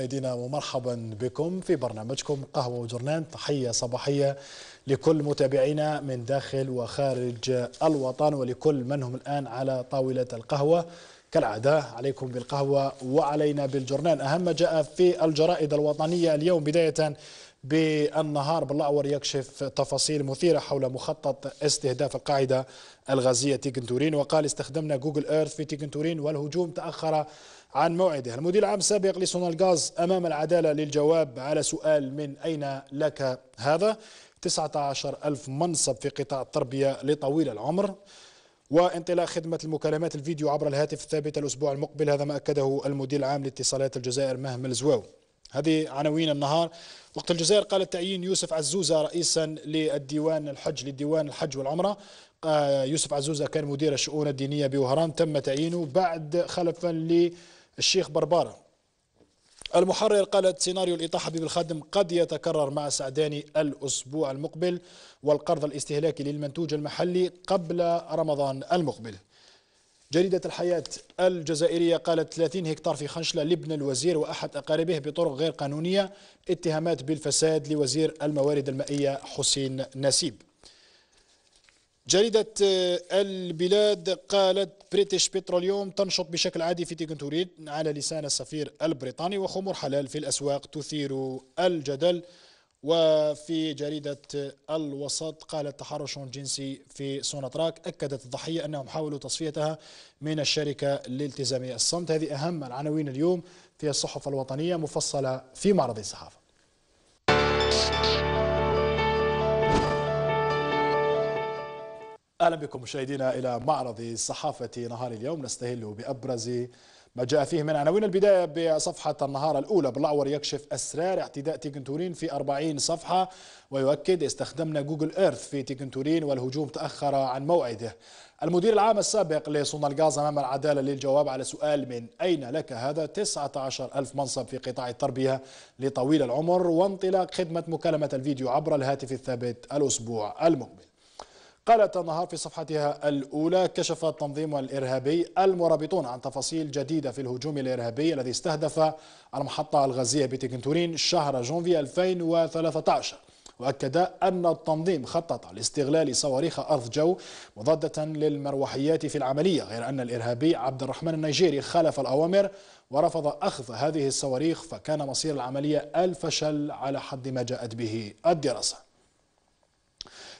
مشاهدينا ومرحبا بكم في برنامجكم قهوة وجرنان تحية صباحية لكل متابعينا من داخل وخارج الوطن ولكل من هم الآن على طاولة القهوة كالعادة عليكم بالقهوة وعلينا بالجرنان أهم ما جاء في الجرائد الوطنية اليوم بداية بالنهار بالأعور يكشف تفاصيل مثيرة حول مخطط استهداف القاعدة الغازية تيكنتورين وقال استخدمنا جوجل ايرث في تيكنتورين والهجوم تأخر عن موعده المدير العام السابق لسونال غاز أمام العدالة للجواب على سؤال من أين لك هذا 19 ألف منصب في قطاع التربية لطويل العمر وانطلاق خدمة المكالمات الفيديو عبر الهاتف الثابت الأسبوع المقبل هذا ما أكده المدير العام لاتصالات الجزائر مهمل زواو هذه عناوين النهار وقت الجزائر قال تعيين يوسف عزوزة رئيسا للديوان الحج للديوان الحج والعمرة آه، يوسف عزوزة كان مدير الشؤون الدينية بوهران تم تعيينه بعد خلفا ل الشيخ بربارة المحرر قالت سيناريو الإطاحة بالخادم قد يتكرر مع سعداني الأسبوع المقبل والقرض الاستهلاكي للمنتوج المحلي قبل رمضان المقبل جريدة الحياة الجزائرية قالت 30 هكتار في خنشلة لابن الوزير وأحد أقاربه بطرق غير قانونية اتهامات بالفساد لوزير الموارد المائية حسين نسيب جريدة آه، البلاد قالت بريتش بتروليوم تنشط بشكل عادي في تيكنتوريد على لسان السفير البريطاني وخمور حلال في الأسواق تثير الجدل وفي جريدة آه، الوسط قالت تحرش جنسي في سوناتراك أكدت الضحية أنهم حاولوا تصفيتها من الشركة لالتزام الصمت هذه أهم العناوين اليوم في الصحف الوطنية مفصلة في معرض الصحافة أهلا بكم مشاهدينا إلى معرض صحافة نهار اليوم نستهل بأبرز ما جاء فيه من عناوين البداية بصفحة النهار الأولى بالأعور يكشف أسرار اعتداء تيكنتورين في 40 صفحة ويؤكد استخدمنا جوجل إيرث في تيكنتورين والهجوم تأخر عن موعده المدير العام السابق لصنع الغاز أمام العدالة للجواب على سؤال من أين لك هذا 19 ألف منصب في قطاع التربية لطويل العمر وانطلاق خدمة مكالمة الفيديو عبر الهاتف الثابت الأسبوع المقبل قالت النهار في صفحتها الأولى كشف التنظيم الإرهابي المرابطون عن تفاصيل جديدة في الهجوم الإرهابي الذي استهدف المحطة الغازية بتيكنتورين شهر جونفي 2013 وأكد أن التنظيم خطط لاستغلال صواريخ أرض جو مضادة للمروحيات في العملية غير أن الإرهابي عبد الرحمن النيجيري خالف الأوامر ورفض أخذ هذه الصواريخ فكان مصير العملية الفشل على حد ما جاءت به الدراسة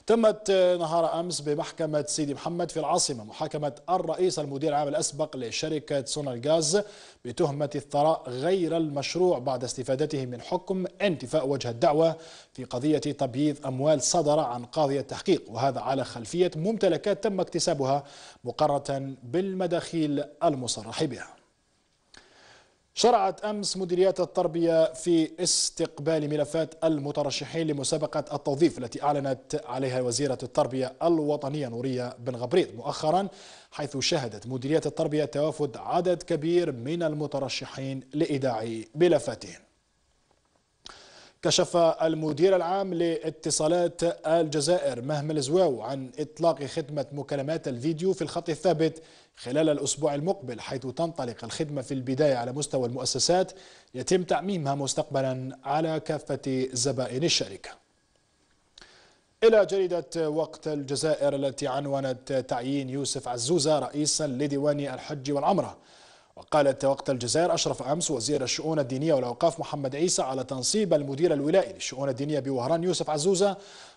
تمت نهار أمس بمحكمة سيدي محمد في العاصمة محاكمة الرئيس المدير العام الأسبق لشركة الغاز بتهمة الثراء غير المشروع بعد استفادته من حكم انتفاء وجه الدعوة في قضية تبييض أموال صدر عن قاضي التحقيق وهذا على خلفية ممتلكات تم اكتسابها مقارنة بالمداخيل المصرح بها شرعت أمس مديريات التربية في استقبال ملفات المترشحين لمسابقة التوظيف التي أعلنت عليها وزيرة التربية الوطنية نورية بن غبريط مؤخرا حيث شهدت مديريات التربية توافد عدد كبير من المترشحين لإيداع ملفاتهم كشف المدير العام لاتصالات الجزائر مهما الزواو عن إطلاق خدمة مكالمات الفيديو في الخط الثابت خلال الأسبوع المقبل حيث تنطلق الخدمة في البداية على مستوى المؤسسات يتم تعميمها مستقبلا على كافة زبائن الشركة إلى جريدة وقت الجزائر التي عنونت تعيين يوسف عزوزة رئيسا لديوان الحج والعمرة وقالت وقت الجزائر أشرف أمس وزير الشؤون الدينية والأوقاف محمد عيسى على تنصيب المدير الولائي للشؤون الدينية بوهران يوسف عزوزة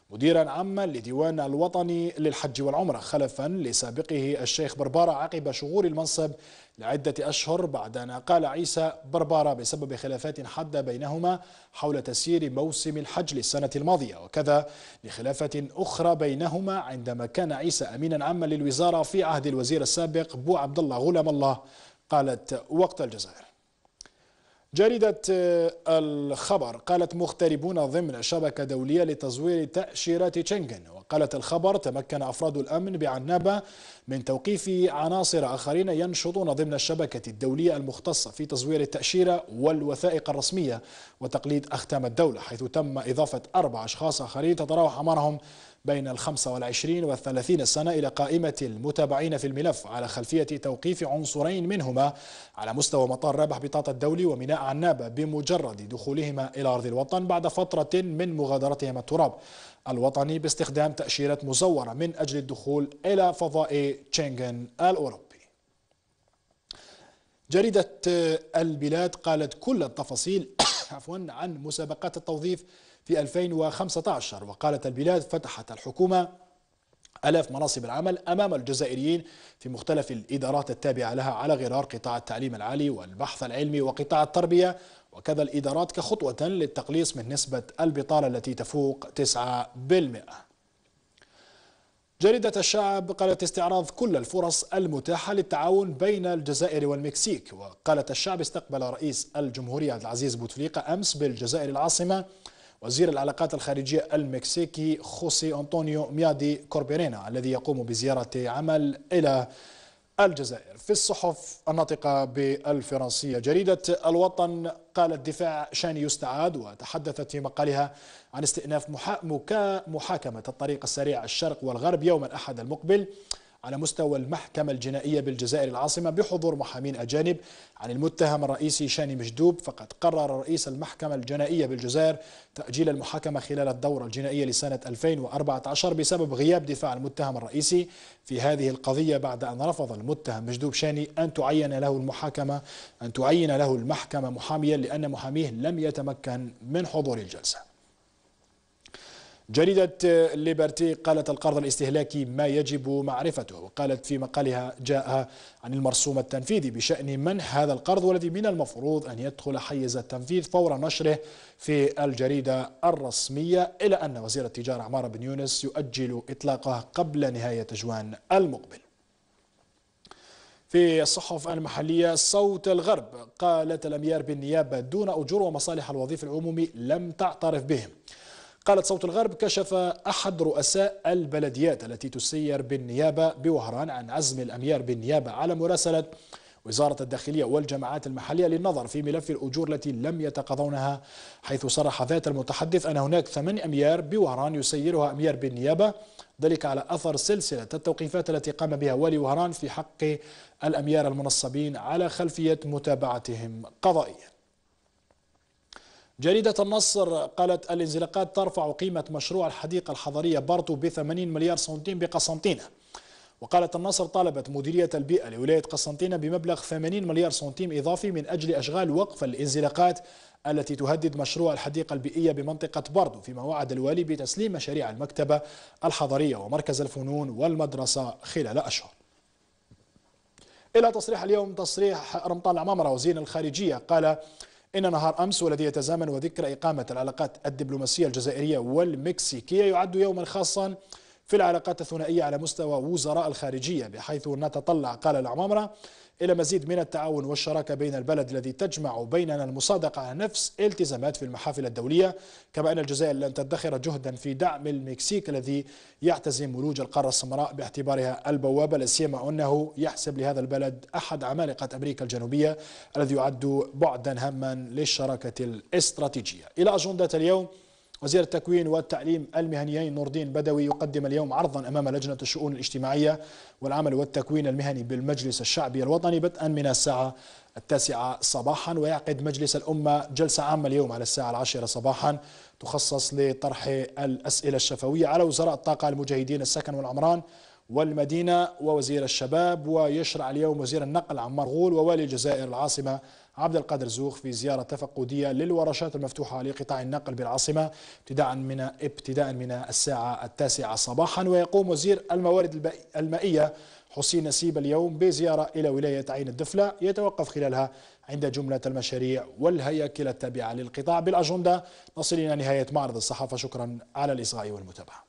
مديرا عاما لديوان الوطني للحج والعمرة خلفا لسابقه الشيخ بربارة عقب شغور المنصب لعدة أشهر بعد أن أقال عيسى بربارة بسبب خلافات حادة بينهما حول تسيير موسم الحج للسنة الماضية وكذا لخلافة أخرى بينهما عندما كان عيسى أمينا عاما للوزارة في عهد الوزير السابق بو عبد الله غلام الله قالت وقت الجزائر جريدة آه، الخبر قالت مغتربون ضمن شبكة دولية لتزوير تأشيرات شنغن نقلت الخبر تمكن أفراد الأمن بعنابة من توقيف عناصر آخرين ينشطون ضمن الشبكة الدولية المختصة في تزوير التأشيرة والوثائق الرسمية وتقليد أختام الدولة حيث تم إضافة أربع أشخاص آخرين تتراوح أعمارهم بين الخمسة والعشرين والثلاثين سنة إلى قائمة المتابعين في الملف على خلفية توقيف عنصرين منهما على مستوى مطار رابح بطاطا الدولي وميناء عنابة بمجرد دخولهما إلى أرض الوطن بعد فترة من مغادرتهما التراب الوطني باستخدام تأشيرات مزورة من أجل الدخول إلى فضاء تشنغن الأوروبي جريدة البلاد قالت كل التفاصيل عفوا عن مسابقات التوظيف في 2015 وقالت البلاد فتحت الحكومة ألاف مناصب العمل أمام الجزائريين في مختلف الإدارات التابعة لها على غرار قطاع التعليم العالي والبحث العلمي وقطاع التربية وكذا الإدارات كخطوة للتقليص من نسبة البطالة التي تفوق 9% جريدة الشعب قالت استعراض كل الفرص المتاحة للتعاون بين الجزائر والمكسيك وقالت الشعب استقبل رئيس الجمهورية العزيز بوتفليقة أمس بالجزائر العاصمة وزير العلاقات الخارجية المكسيكي خوسي أنطونيو ميادي كوربيرينا الذي يقوم بزيارة عمل إلى الجزائر في الصحف الناطقة بالفرنسية جريدة الوطن قالت دفاع شاني يستعاد وتحدثت في مقالها عن استئناف محاكمة الطريق السريع الشرق والغرب يوم الأحد المقبل على مستوى المحكمة الجنائية بالجزائر العاصمة بحضور محامين أجانب عن المتهم الرئيسي شاني مجدوب فقد قرر رئيس المحكمة الجنائية بالجزائر تأجيل المحاكمة خلال الدورة الجنائية لسنة 2014 بسبب غياب دفاع المتهم الرئيسي في هذه القضية بعد أن رفض المتهم مجدوب شاني أن تعين له المحاكمة أن تعين له المحكمة محاميا لأن محاميه لم يتمكن من حضور الجلسة جريدة ليبرتي قالت القرض الاستهلاكي ما يجب معرفته وقالت في مقالها جاء عن المرسوم التنفيذي بشأن منح هذا القرض والذي من المفروض أن يدخل حيز التنفيذ فور نشره في الجريدة الرسمية إلى أن وزير التجارة عمار بن يونس يؤجل إطلاقه قبل نهاية جوان المقبل في الصحف المحلية صوت الغرب قالت الأميار بالنيابة دون أجور ومصالح الوظيفة العمومي لم تعترف بهم قالت صوت الغرب كشف أحد رؤساء البلديات التي تسير بالنيابة بوهران عن عزم الأمير بالنيابة على مراسلة وزارة الداخلية والجماعات المحلية للنظر في ملف الأجور التي لم يتقاضونها حيث صرح ذات المتحدث أن هناك ثمان أميار بوهران يسيرها أميار بالنيابة ذلك على أثر سلسلة التوقيفات التي قام بها والي وهران في حق الأميار المنصبين على خلفية متابعتهم قضائيا جريدة النصر قالت الانزلاقات ترفع قيمة مشروع الحديقة الحضرية بارتو ب 80 مليار سنتيم بقسنطينة وقالت النصر طالبت مديرية البيئة لولاية قسنطينة بمبلغ 80 مليار سنتيم إضافي من أجل أشغال وقف الانزلاقات التي تهدد مشروع الحديقة البيئية بمنطقة باردو فيما وعد الوالي بتسليم مشاريع المكتبة الحضرية ومركز الفنون والمدرسة خلال أشهر إلى تصريح اليوم تصريح رمطان العمامرة وزير الخارجية قال إن نهار أمس والذي يتزامن وذكر إقامة العلاقات الدبلوماسية الجزائرية والمكسيكية يعد يوما خاصا في العلاقات الثنائية على مستوى وزراء الخارجية بحيث نتطلع قال العمامرة إلى مزيد من التعاون والشراكة بين البلد الذي تجمع بيننا المصادقة على نفس التزامات في المحافل الدولية كما أن الجزائر لن تدخر جهدا في دعم المكسيك الذي يعتزم ولوج القارة السمراء باعتبارها البوابة لا سيما أنه يحسب لهذا البلد أحد عمالقة أمريكا الجنوبية الذي يعد بعدا هاما للشراكة الاستراتيجية إلى أجندة اليوم وزير التكوين والتعليم المهنيين نور الدين بدوي يقدم اليوم عرضا امام لجنه الشؤون الاجتماعيه والعمل والتكوين المهني بالمجلس الشعبي الوطني بدءا من الساعه التاسعة صباحا ويعقد مجلس الأمة جلسة عامة اليوم على الساعة العاشرة صباحا تخصص لطرح الأسئلة الشفوية على وزراء الطاقة المجاهدين السكن والعمران والمدينة ووزير الشباب ويشرع اليوم وزير النقل عمار غول ووالي الجزائر العاصمة عبد القادر زوخ في زيارة تفقدية للورشات المفتوحة لقطاع النقل بالعاصمة ابتداء من ابتداء من الساعة التاسعة صباحا ويقوم وزير الموارد المائية حسين نسيب اليوم بزيارة إلى ولاية عين الدفلة يتوقف خلالها عند جملة المشاريع والهياكل التابعة للقطاع بالأجندة نصل إلى نهاية معرض الصحافة شكرا على الإصغاء والمتابعة